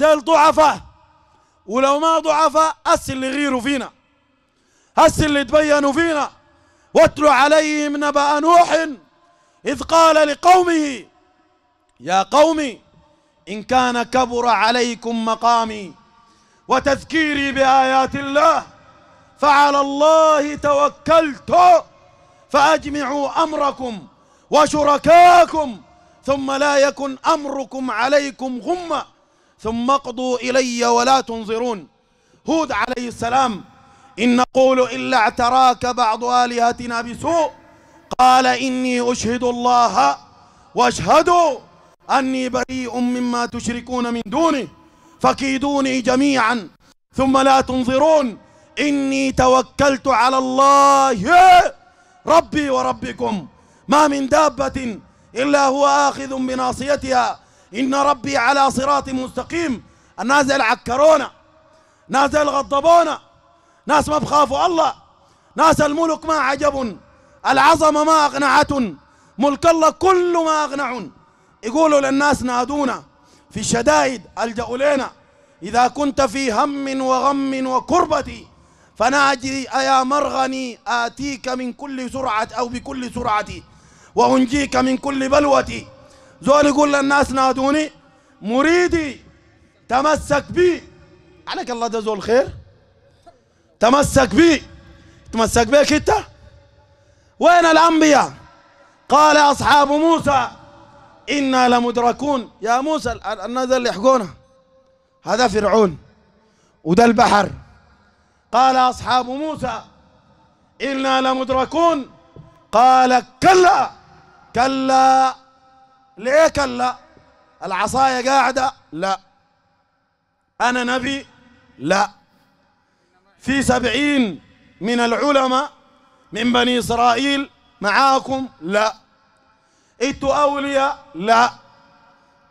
ديل ضعفاء ولو ما ضعفاء هسه اللي غيروا فينا هسه اللي تبينوا فينا واتل عليهم نبأ نوح إذ قال لقومه يا قومي إن كان كبر عليكم مقامي وتذكيري بآيات الله فعلى الله توكلت فأجمعوا أمركم وشركاكم ثم لا يكن أمركم عليكم غمّة ثم اقضوا إلي ولا تنظرون هود عليه السلام إن نقول إلا اعتراك بعض آلهتنا بسوء قال إني أشهد الله واشهدوا أني بريء مما تشركون من دونه فكيدوني جميعا ثم لا تنظرون إني توكلت على الله ربي وربكم ما من دابة إلا هو آخذ بناصيتها إن ربي على صراط مستقيم الناس زي العكرونا ناس زي ناس ما بخافوا الله ناس الملك ما عجب العظمة ما أغنعة ملك الله كل ما أغنع يقولوا للناس نادونا في الشدائد ألجأوا لنا إذا كنت في هم وغم وكربتي فناجي أيا مرغني آتيك من كل سرعة أو بكل سرعة وأنجيك من كل بلوتي زول يقول للناس نادوني مريدي تمسك بي عليك الله ده زول خير تمسك بي تمسك بيك انت وين الانبياء قال اصحاب موسى انا لمدركون يا موسى الناس اللي يحقونا هذا فرعون وده البحر قال اصحاب موسى انا لمدركون قال كلا كلا ليه كلا العصاية قاعدة لا أنا نبي لا في سبعين من العلماء من بني إسرائيل معاكم لا إنتوا أولياء لا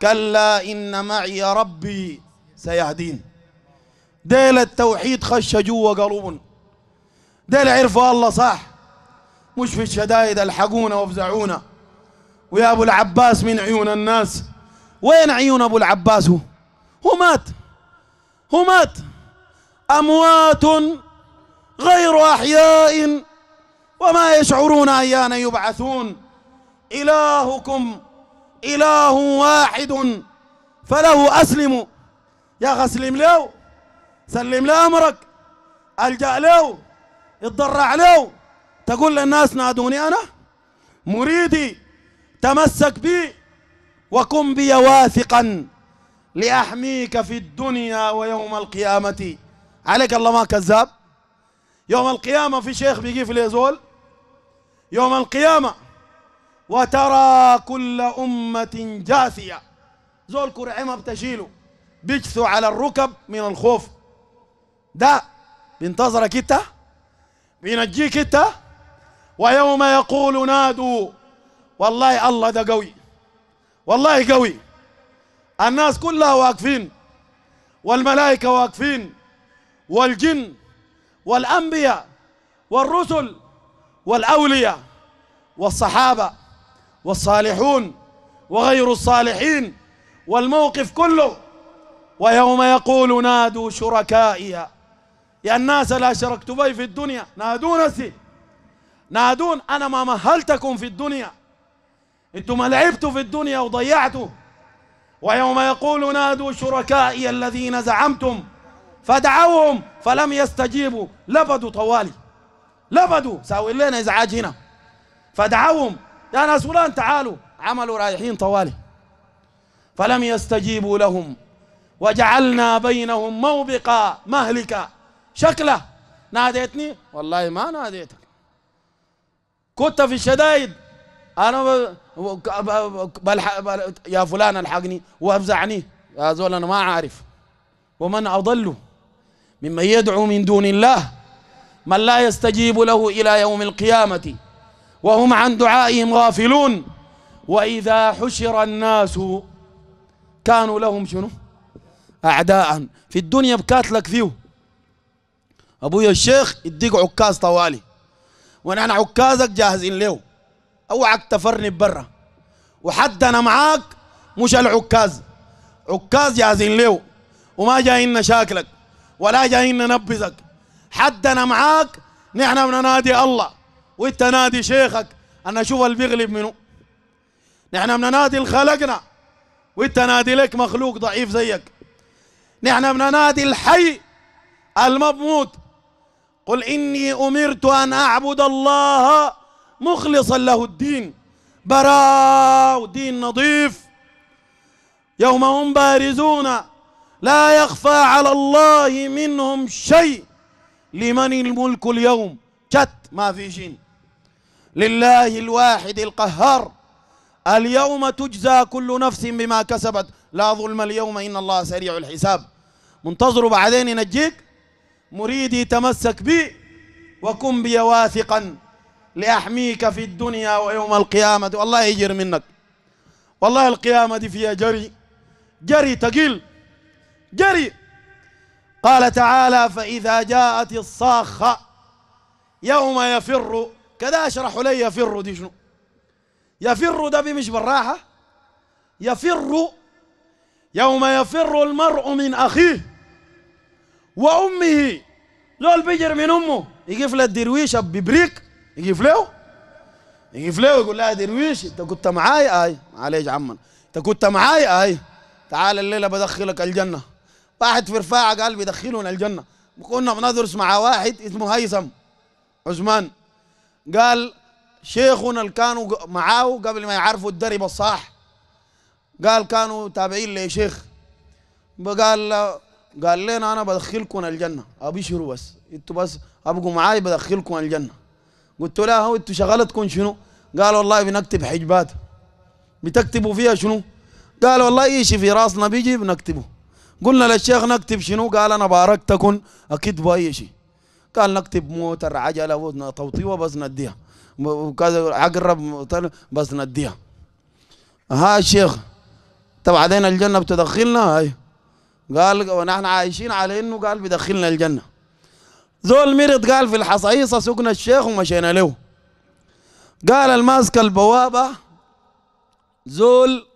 كلا إن معي ربي سيهدين ديل التوحيد خش جوا قلوبهم ديل عرفوا الله صح مش في الشدايد الحقونا وافزعونا ويا أبو العباس من عيون الناس وين عيون أبو العباس هو هو مات هو مات أموات غير أحياء وما يشعرون أيان يبعثون إلهكم إله واحد فله أسلموا يا أخي أسلم له سلم له أمرك ألجأ له اتضرع له تقول للناس نادوني أنا مريدي تمسك بي وكن بي واثقا لأحميك في الدنيا ويوم القيامة عليك الله ما كذاب يوم القيامة في شيخ بيجي في الأزول يوم القيامة وترى كل أمة جاثية زول كرعمة بتشيله بيجثو على الركب من الخوف ده بينتظرك انت بينجيك انت ويوم يقول نادوا والله الله ده قوي والله قوي الناس كلها واقفين والملائكة واقفين والجن والأنبياء والرسل والأولياء والصحابة والصالحون وغير الصالحين والموقف كله ويوم يقول نادوا شركائي يا الناس لا شركت بي في الدنيا نادون نادون أنا ما مهلتكم في الدنيا انتوا ما لعبتوا في الدنيا وضيعتوا ويوم يقول نادوا شركائي الذين زعمتم فدعوهم فلم يستجيبوا لبدوا طوالي لبدوا ساوي لنا ازعاج هنا فدعوهم يا ناس فلان تعالوا عملوا رايحين طوالي فلم يستجيبوا لهم وجعلنا بينهم موبقا مهلكا شكله ناديتني والله ما ناديتك كنت في الشدائد انا بلح... بل... يا فلان الحقني وافزعني يا زول انا ما عارف ومن اضل ممن يدعو من دون الله من لا يستجيب له الى يوم القيامه وهم عن دعائهم غافلون واذا حشر الناس كانوا لهم شنو اعداء في الدنيا بكاتلك فيه ابويا الشيخ يديك عكاز طوالي وانا عكازك جاهزين له اوعك تفرني برا وحتى انا معاك مش العكاز عكاز جاهزين ليه وما جايين نشاكلك ولا جايين ننبذك حتى انا معاك نحن بننادي الله وانت نادي شيخك انا اشوف اللي بيغلب منه نحن بننادي الخلقنا وانت نادي لك مخلوق ضعيف زيك نحن بننادي الحي المبموت قل اني امرت ان اعبد الله مخلصا له الدين براء دين نظيف يوم هم بارزون لا يخفى على الله منهم شيء لمن الملك اليوم جت ما في شيء لله الواحد القهار اليوم تجزى كل نفس بما كسبت لا ظلم اليوم إن الله سريع الحساب منتظر بعدين ينجيك مريدي تمسك بي وكن بي واثقا لأحميك في الدنيا ويوم القيامة والله يجر منك والله القيامة دي فيها جري جري تقيل جري قال تعالى فإذا جاءت الصاخة يوم يفر كذا أشرح لي يفر دي شنو يفر ده بمش بالراحة يفر يوم يفر المرء من أخيه وأمه لو البجر من أمه يقفل الدرويش ببريك يجي فلو يجي فلو يقول لها درويش انت كنت معاي اي معليش عم انت كنت معاي اي تعال الليله بدخلك الجنه واحد في رفاعه قال بيدخلون الجنه كنا بندرس مع واحد اسمه هيثم عثمان قال شيخنا اللي كانوا معاه قبل ما يعرفوا الدرب الصح قال كانوا تابعين لشيخ قال قال لنا انا بدخلكم الجنه ابشروا بس انتوا بس ابقوا معاي بدخلكم الجنه قلت له انت انتوا شغلتكم شنو؟ قال والله بنكتب حجبات بتكتبوا فيها شنو؟ قال والله اي شيء في راسنا بيجي بنكتبه قلنا للشيخ نكتب شنو؟ قال انا باركتكم اكتبوا اي شيء قال نكتب موتر عجله توطيوه بس نديها وكذا عقرب بس نديها ها الشيخ طب بعدين الجنه بتدخلنا هاي قال ونحن عايشين على انه قال بدخلنا الجنه زول مرض قال في الحصايصة سقنا الشيخ ومشينا له قال الماسك البوابة زول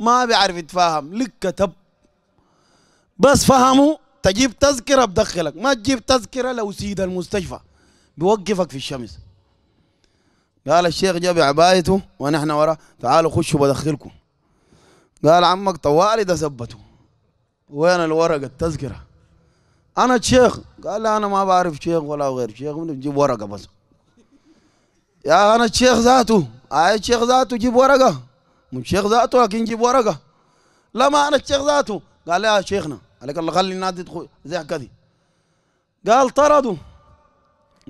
ما بيعرف يتفاهم لك كتب بس فهموا تجيب تذكرة بدخلك ما تجيب تذكرة لو سيد المستشفى بيوقفك في الشمس قال الشيخ جاب عبايته ونحن وراه تعالوا خشوا بدخلكم قال عمك طوالي ده ثبته وين الورقة التذكرة انا شيخ قال انا ما بعرف شيخ ولا غير شيخ جيب ورقه بس يا انا الشيخ ذاته اي الشيخ ذاته جيب ورقه من شيخ ذاته لكن جيب ورقه لا ما انا الشيخ ذاته قال يا شيخنا عليك الله خلي الناس تدخل زي كذي قال طردوا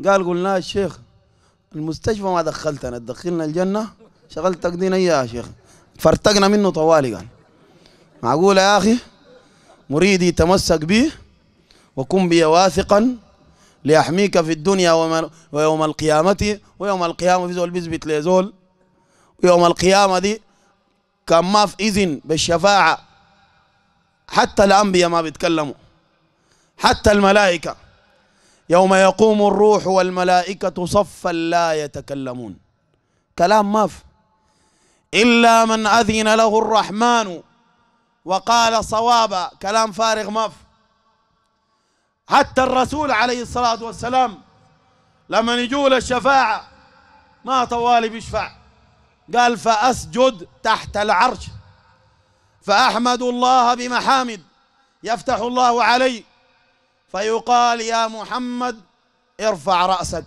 قال قلنا يا شيخ المستشفى ما دخلتنا تدخلنا الجنه شغلتك دين يا شيخ فرتقنا منه طوالي قال معقوله يا اخي مريدي تمسك به وكن بي واثقا ليحميك في الدنيا ويوم القيامة ويوم القيامة في زول بيثبت لزول ويوم القيامة دي كان ما في إذن بالشفاعة حتى الأنبياء ما بيتكلموا حتى الملائكة يوم يقوم الروح والملائكة صفا لا يتكلمون كلام ما في إلا من أذن له الرحمن وقال صوابا كلام فارغ ما في حتى الرسول عليه الصلاة والسلام لما يجوا الشفاعة ما طوالي بيشفع قال فأسجد تحت العرش فأحمد الله بمحامد يفتح الله علي فيقال يا محمد ارفع رأسك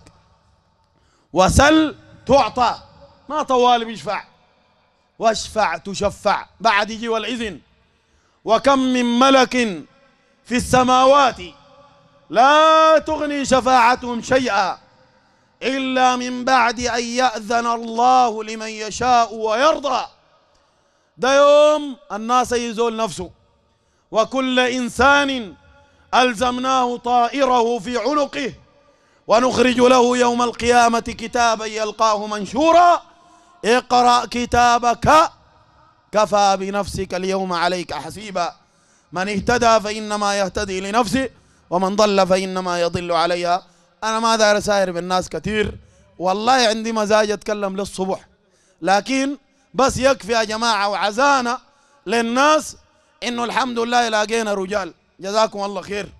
وسل تعطى ما طوال بيشفع واشفع تشفع بعد يجي والإذن وكم من ملك في السماوات لا تغني شفاعتهم شيئا إلا من بعد أن يأذن الله لمن يشاء ويرضى ده يوم الناس يزول نفسه وكل إنسان ألزمناه طائره في عنقه ونخرج له يوم القيامة كتابا يلقاه منشورا اقرأ كتابك كفى بنفسك اليوم عليك حسيبا من اهتدى فإنما يهتدي لنفسه ومن ضل فإنما يضل عليها أنا ما داير ساير بالناس كثير والله عندي مزاج أتكلم للصبح لكن بس يكفي يا جماعة وعزانا للناس إنه الحمد لله لاقينا رجال جزاكم الله خير